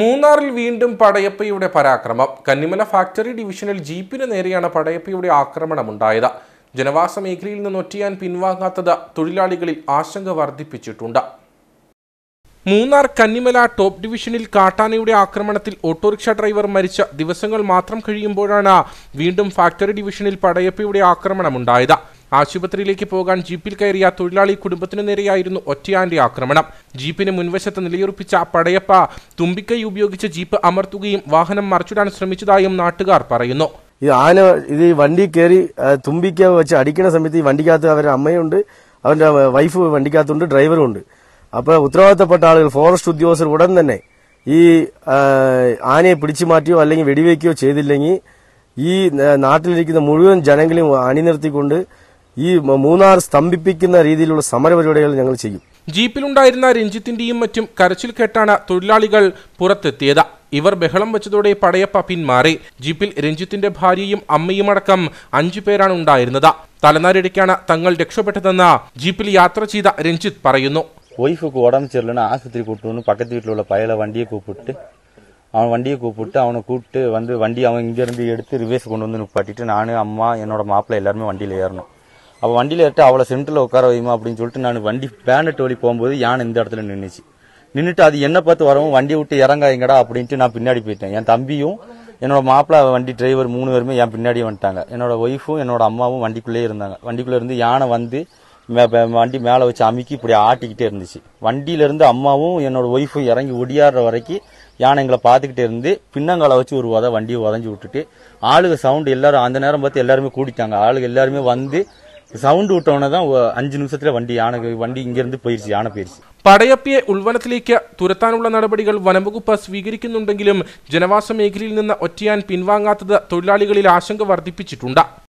മൂന്നാറിൽ വീണ്ടും പടയപ്പയുടെ പരാക്രമം കന്നിമല ഫാക്ടറി ഡിവിഷനിൽ ജീപ്പിന് നേരെയാണ് പടയപ്പയുടെ ആക്രമണമുണ്ടായത് ജനവാസ മേഖലയിൽ നിന്ന് ഒറ്റയാൻ പിൻവാങ്ങാത്തത് തൊഴിലാളികളിൽ ആശങ്ക വർദ്ധിപ്പിച്ചിട്ടുണ്ട് മൂന്നാർ കന്നിമല ടോപ്പ് ഡിവിഷനിൽ കാട്ടാനയുടെ ആക്രമണത്തിൽ ഓട്ടോറിക്ഷ ഡ്രൈവർ മരിച്ച ദിവസങ്ങൾ മാത്രം കഴിയുമ്പോഴാണ് വീണ്ടും ഫാക്ടറി ഡിവിഷനിൽ പടയപ്പയുടെ ആക്രമണമുണ്ടായത് ആശുപത്രിയിലേക്ക് പോകാൻ ജീപ്പിൽ കയറിയ തൊഴിലാളി കുടുംബത്തിനു നേരെയായിരുന്നു ഒറ്റയാന്റെ ആക്രമണം ജീപ്പിന് മുൻവശത്ത് നിലയുറപ്പിച്ച പടയപ്പ തുമ്പിക്കൈ ഉപയോഗിച്ച് ജീപ്പ് അമർത്തുകയും വാഹനം മറിച്ചിടാൻ ശ്രമിച്ചതായും നാട്ടുകാർ പറയുന്നു ഈ ആന ഇത് വണ്ടി കയറി തുമ്പിക്ക വെച്ച് അടിക്കുന്ന സമയത്ത് ഈ വണ്ടിക്കകത്ത് അവരുടെ അമ്മയുണ്ട് അവന്റെ വൈഫ് വണ്ടിക്കകത്തുണ്ട് ഡ്രൈവറും ഉണ്ട് അപ്പോൾ ഉത്തരവാദിത്തപ്പെട്ട ആളുകൾ ഫോറസ്റ്റ് ഉദ്യോഗസ്ഥർ ഉടൻ തന്നെ ഈ ആനയെ പിടിച്ചു മാറ്റിയോ അല്ലെങ്കിൽ വെടിവെക്കുകയോ ചെയ്തില്ലെങ്കിൽ ഈ നാട്ടിലിരിക്കുന്ന മുഴുവൻ ജനങ്ങളെയും അണിനിർത്തിക്കൊണ്ട് ഈ മൂന്നാർ സ്തംഭിപ്പിക്കുന്ന രീതിയിലുള്ള സമരപരിപാടികൾ ഞങ്ങൾ ചെയ്യും ജീപ്പിലുണ്ടായിരുന്ന രഞ്ജിത്തിന്റെയും മറ്റും കരച്ചിൽ കേട്ടാണ് തൊഴിലാളികൾ പുറത്തെത്തിയത് ഇവർ ബഹളം വെച്ചതോടെ പടയപ്പ പിന്മാറി ജീപ്പിൽ രഞ്ജിത്തിന്റെ ഭാര്യയും അമ്മയും അടക്കം അഞ്ചു പേരാണ് ഉണ്ടായിരുന്നത് തലനാരിടയ്ക്കാണ് തങ്ങൾ രക്ഷപ്പെട്ടതെന്ന് ജീപ്പിൽ യാത്ര ചെയ്ത രഞ്ജിത്ത് പറയുന്നു ஒய்ஃபுக்கு உடம்பு சரியில்லைன்னு ஆஸ்பத்திரி கூப்பிட்டு வந்து பக்கத்து வீட்டில் உள்ள பையில வண்டியை கூப்பிட்டு அவன் வண்டியை கூப்பிட்டு அவனை கூப்பிட்டு வந்து வண்டி அவன் റിവേഴ്സ് കൊണ്ടുവന്ന് ரிவேஸ் கொண்டு അമ്മ എന്നോട് நான் அம்மா என்னோட மாப்பிள்ளை அவள் வண்டியில் ஏற்ற அவளை சென்டரில் உட்கார வைமா அப்படின்னு சொல்லிட்டு நான் வண்டி பேனட் வழி போகும்போது யானை இந்த இடத்துல நின்றுச்சு நின்றுட்டு அது என்ன பார்த்து வரவும் வண்டியை விட்டு இறங்காதீங்கடா அப்படின்ட்டு நான் பின்னாடி போயிட்டேன் என் தம்பியும் என்னோட மாப்பிள்ள வண்டி டிரைவர் மூணு பேருமே என் பின்னாடியே வந்துட்டாங்க என்னோட ஒய்ஃபும் என்னோட அம்மாவும் வண்டிக்குள்ளேயே இருந்தாங்க வண்டிக்குள்ளே இருந்து யானை வந்து வண்டி மேலே வச்சு அமுக்கி இப்படி ஆட்டிக்கிட்டே இருந்துச்சு வண்டியிலேருந்து அம்மாவும் என்னோட ஒய்ஃபும் இறங்கி ஒடியாடுற வரைக்கும் யானை எங்களை பார்த்துக்கிட்டே இருந்து பின்னங்களை வச்சு ஒரு உத வண்டியை உதஞ்சி விட்டுட்டு ஆளுக சவுண்டு எல்லாரும் அந்த நேரம் பார்த்து எல்லாருமே கூட்டிட்டாங்க ஆளுக எல்லாருமே வந்து സൗണ്ട് விட்டோன்னே അഞ്ചു നിമിഷത്തിലെ വണ്ടി ആണ് വണ്ടി ഇങ്ങനെ പോയിരിച്ചു போயிருச்சு யானை പടയപ്പിയെ ഉൾവനത്തിലേക്ക് തുരത്താനുള്ള നടപടികൾ വനംവകുപ്പ് സ്വീകരിക്കുന്നുണ്ടെങ്കിലും ജനവാസ മേഖലയിൽ നിന്ന് ഒറ്റയാൻ പിൻവാങ്ങാത്തത് തൊഴിലാളികളിൽ ആശങ്ക വർദ്ധിപ്പിച്ചിട്ടുണ്ട്